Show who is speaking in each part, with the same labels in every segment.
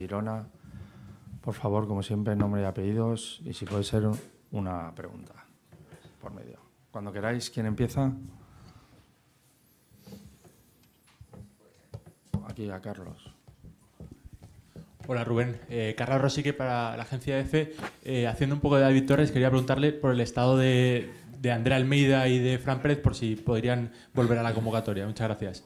Speaker 1: Girona. Por favor, como siempre, nombre y apellidos y si puede ser una pregunta por medio. Cuando queráis, ¿quién empieza? Aquí a Carlos. Hola Rubén, eh, Carlos Rosique para la agencia EFE. Eh, haciendo un poco de David Torres, quería preguntarle por el estado de, de Andrea Almeida y de Fran Pérez, por si podrían volver a la convocatoria. Muchas gracias.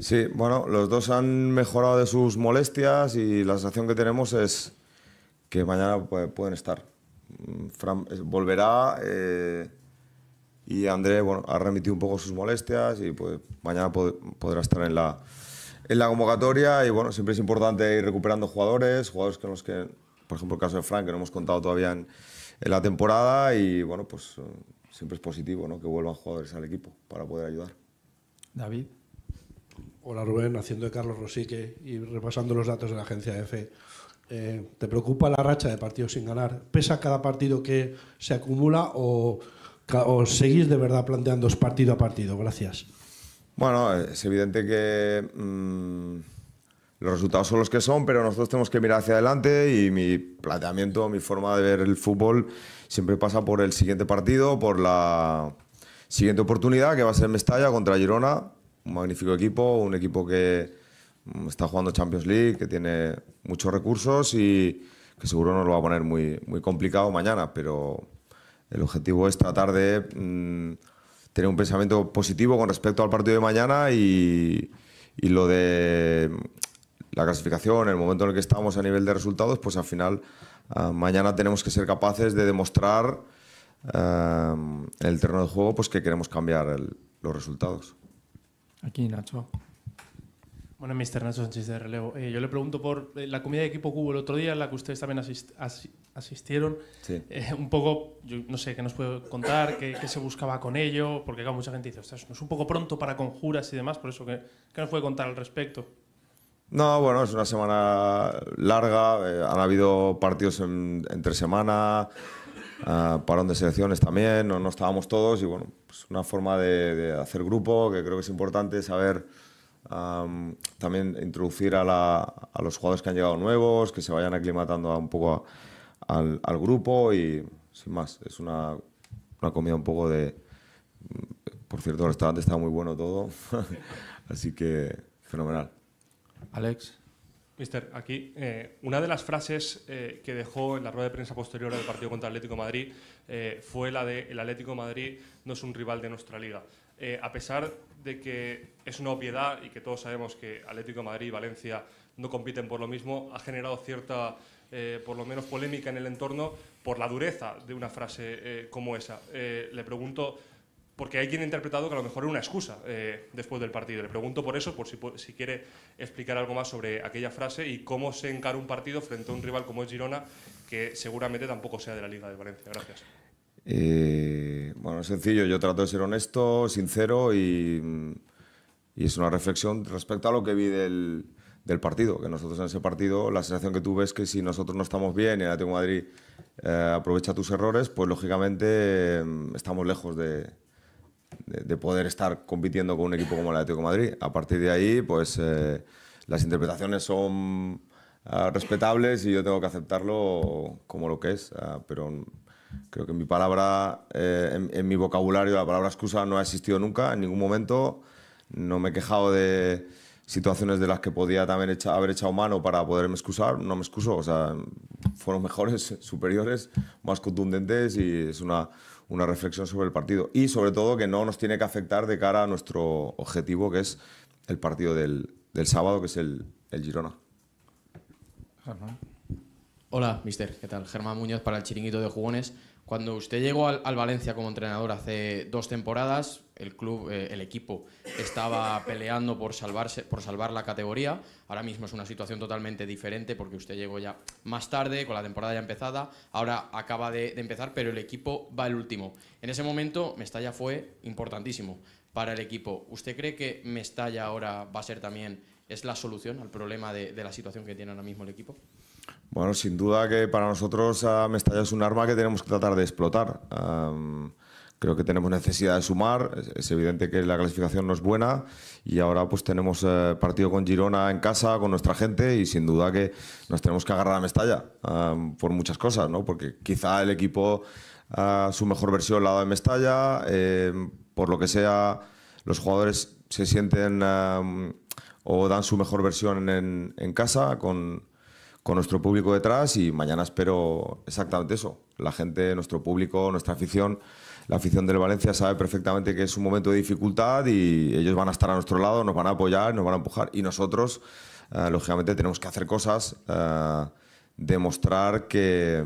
Speaker 1: Sí, bueno, los dos han mejorado de sus molestias y la sensación que tenemos es que mañana pues, pueden estar. Mm, Fran eh, volverá eh, y André bueno, ha remitido un poco sus molestias y pues mañana podrá estar en la, en la convocatoria y bueno, siempre es importante ir recuperando jugadores, jugadores con los que, por ejemplo, el caso de Frank, que no hemos contado todavía en, la temporada y bueno, pues eh, siempre es positivo ¿no? que vuelvan jugadores al equipo para poder ayudar. David. Hola Rubén, haciendo de Carlos Rosique y repasando los datos de la agencia EFE. Eh, ¿Te preocupa la racha de partidos sin ganar? ¿Pesa cada partido que se acumula o, seguís de verdad planteando partido a partido? Gracias. Bueno, es evidente que mm, los resultados son los que son, pero nosotros tenemos que mirar hacia adelante y mi planteamiento, mi forma de ver el fútbol siempre pasa por el siguiente partido, por la siguiente oportunidad que va a ser Mestalla contra Girona un magnífico equipo, un equipo que mm, está jugando Champions League, que tiene muchos recursos y que seguro nos lo va a poner muy, complicado mañana, pero el objetivo es tratar de mm, tener un pensamiento positivo con respecto al partido de mañana y, lo de mm, la clasificación, el momento en el que estamos a nivel de resultados, pues al final ah, mañana tenemos que ser capaces de demostrar ah, en el terreno de juego pues que queremos cambiar los resultados. Aquí, Nacho. Bueno, Mr. Nacho Sánchez de Relevo. Eh, yo le pregunto por eh, la comida de equipo cubo el otro día, la que ustedes también asistieron. Sí. Eh, un poco, no sé, ¿qué nos puede contar? ¿Qué, se buscaba con ello? Porque acá mucha gente dice, ostras, no es un poco pronto para conjuras y demás, por eso, ¿qué, nos puede contar al respecto? No, bueno, es una semana larga, han habido partidos entre semana, Ah, parón de selecciones también, no, estábamos todos y bueno, es pues una forma de, hacer grupo que creo que es importante saber también introducir a, los jugadores que han llegado nuevos, que se vayan aclimatando a, un poco al, grupo y sin más, es una, una comida un poco de... Por cierto, el restaurante está muy bueno todo, así que fenomenal. Alex. Mister, aquí eh, una de las frases eh, que dejó en la rueda de prensa posterior al partido contra Atlético Madrid eh, fue la de el Atlético Madrid no es un rival de nuestra liga. a pesar de que es una obviedad y que todos sabemos que Atlético Madrid y Valencia no compiten por lo mismo, ha generado cierta, por lo menos, polémica en el entorno por la dureza de una frase como esa. le pregunto porque hay quien ha interpretado que a lo mejor era una excusa eh, después del partido. Le pregunto por eso, por si, quiere explicar algo más sobre aquella frase y cómo se encara un partido frente a un rival como es Girona, que seguramente tampoco sea de la Liga de Valencia. Gracias. Eh, bueno, es sencillo, yo trato de ser honesto, sincero y, es una reflexión respecto a lo que vi del, partido, que nosotros en ese partido la sensación que tuve es que si nosotros no estamos bien y el Atlético Madrid eh, aprovecha tus errores, pues lógicamente em, estamos lejos de, de, poder estar compitiendo con un equipo como el Atlético de Madrid. A partir de ahí, pues eh, las interpretaciones son ah, respetables y yo tengo que aceptarlo como lo que es, ah, pero creo que mi palabra, eh, en, mi vocabulario, la palabra excusa no ha existido nunca, en ningún momento. No me he quejado de situaciones de las que podía también haber echado mano para poderme excusar, no me excuso, o sea, fueron mejores, superiores, más contundentes y es una, una reflexión sobre el partido. Y sobre todo que no nos tiene que afectar de cara a nuestro objetivo, que es el partido del, del sábado, que es el, el Girona. Hola, mister. ¿Qué tal? Germán Muñoz para el Chiringuito de Jugones. Cuando usted llegó al, Valencia como entrenador hace dos temporadas, el club, eh, el equipo estaba peleando por salvarse, por salvar la categoría. Ahora mismo es una situación totalmente diferente porque usted llegó ya más tarde, con la temporada ya empezada. Ahora acaba de, empezar, pero el equipo va el último. En ese momento Mestalla fue importantísimo para el equipo. ¿Usted cree que Mestalla ahora va a ser también es la solución al problema de, de la situación que tiene ahora mismo el equipo? Bueno, sin duda que para nosotros ah, Mestalla es un arma que tenemos que tratar de explotar. creo que tenemos necesidad de sumar, es, evidente que la clasificación no es buena y ahora pues tenemos eh, partido con Girona en casa, con nuestra gente y sin duda que nos tenemos que agarrar a Mestalla por muchas cosas, ¿no? porque quizá el equipo a ah, su mejor versión al lado de Mestalla, em, por lo que sea, los jugadores se sienten o dan su mejor versión en, en casa con con nuestro público detrás y mañana espero exactamente eso. La gente, nuestro público, nuestra afición, la afición del Valencia sabe perfectamente que es un momento de dificultad y ellos van a estar a nuestro lado, nos van a apoyar, nos van a empujar y nosotros, eh, lógicamente, tenemos que hacer cosas, eh, demostrar que,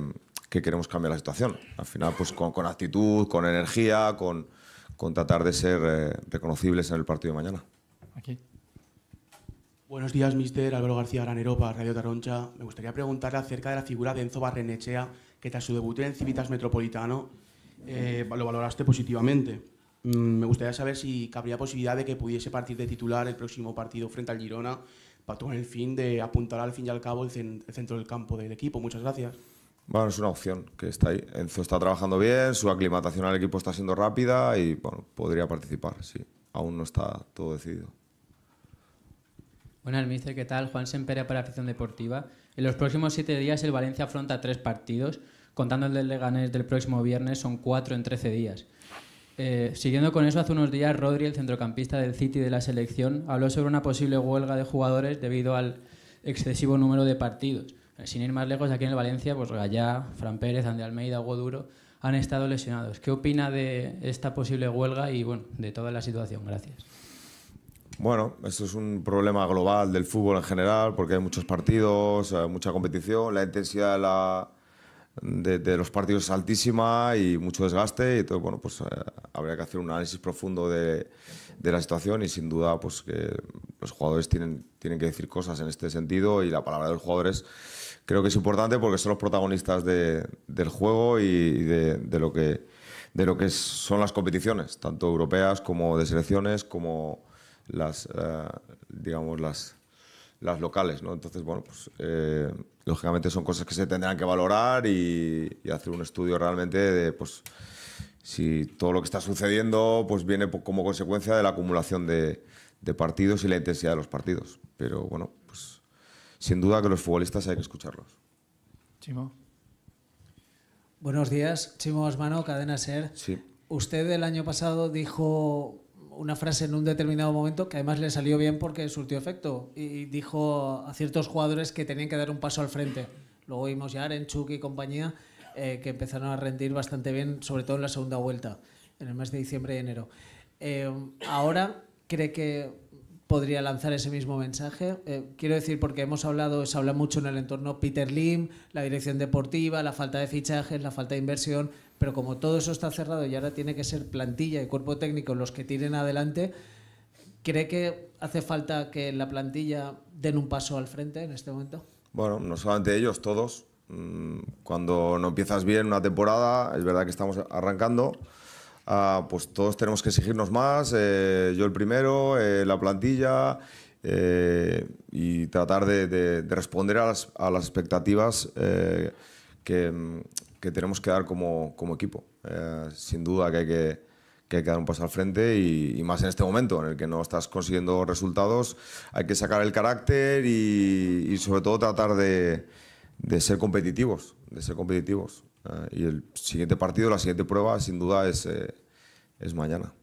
Speaker 1: queremos cambiar la situación. Al final, pues con, actitud, con energía, con, con, tratar de ser eh, reconocibles en el partido de mañana. Aquí. Buenos días, mister Álvaro García Granero Radio Taroncha. Me gustaría preguntarle acerca de la figura de Enzo Barrenechea, que tras su debut en Civitas Metropolitano eh, lo valoraste positivamente. Mm, me gustaría saber si cabría posibilidad de que pudiese partir de titular el próximo partido frente al Girona, para con el fin de apuntar al fin y al cabo el, centro del campo del equipo. Muchas gracias. Bueno, es una opción que está ahí. Enzo está trabajando bien, su aclimatación al equipo está siendo rápida y podría participar, sí. Aún no está todo decidido. Buenas, mister. ¿Qué tal? Juan Sempere para Afición Deportiva. En los próximos siete días el Valencia afronta tres partidos. Contando el del Leganés del próximo viernes, son cuatro en trece días. Eh, siguiendo con eso, hace unos días Rodri, el centrocampista del City de la selección, habló sobre una posible huelga de jugadores debido al excesivo número de partidos. Eh, sin ir más lejos, aquí en el Valencia, pues Gallá, Fran Pérez, André Almeida, Hugo han estado lesionados. ¿Qué opina de esta posible huelga y bueno, de toda la situación? Gracias. Bueno, eso es un problema global del fútbol en general, porque hay muchos partidos, eh, mucha competición, la intensidad de, la, de, los partidos es altísima y mucho desgaste, y todo, bueno, pues eh, habría que hacer un análisis profundo de, la situación y sin duda, pues que los jugadores tienen, tienen que decir cosas en este sentido y la palabra de los jugadores creo que es importante porque son los protagonistas del juego y de, lo que, de lo que son las competiciones, tanto europeas como de selecciones, como las, eh, digamos, las, las locales, ¿no? Entonces, bueno, pues eh, lógicamente son cosas que se tendrán que valorar y, hacer un estudio realmente de, pues, si todo lo que está sucediendo, pues viene como consecuencia de la acumulación de, de partidos y la intensidad de los partidos. Pero bueno, pues sin duda que los futbolistas hay que escucharlos. Chimo. Buenos días, Chimo Osmano, Cadena Ser. Sí. Usted el año pasado dijo una frase en un determinado momento que además le salió bien porque surtió efecto y dijo a ciertos jugadores que tenían que dar un paso al frente. Luego vimos ya Arenchuk y compañía eh, que empezaron a rendir bastante bien, sobre todo en la segunda vuelta, en el mes de diciembre y enero. Eh, ahora cree que podría lanzar ese mismo mensaje. Eh, quiero decir, porque hemos hablado, se habla mucho en el entorno Peter Lim, la dirección deportiva, la falta de fichajes, la falta de inversión, pero como todo eso está cerrado y ahora tiene que ser plantilla y cuerpo técnico los que tiren adelante, ¿cree que hace falta que la plantilla den un paso al frente en este momento? Bueno, no solamente ellos, todos. Mm, cuando no empiezas bien una temporada, es verdad que estamos arrancando. Ah, pues todos tenemos que exigirnos más, eh, yo el primero, eh, la plantilla, eh, y tratar de, responder a las, expectativas que, tenemos que dar como, equipo. sin duda que hay que, que dar un paso al frente y, más en este momento en el que no estás consiguiendo resultados, hay que sacar el carácter y, sobre todo tratar de ser competitivos, de ser competitivos. Ah, y el siguiente partido, la siguiente prueba, sin duda, es eh, mañana.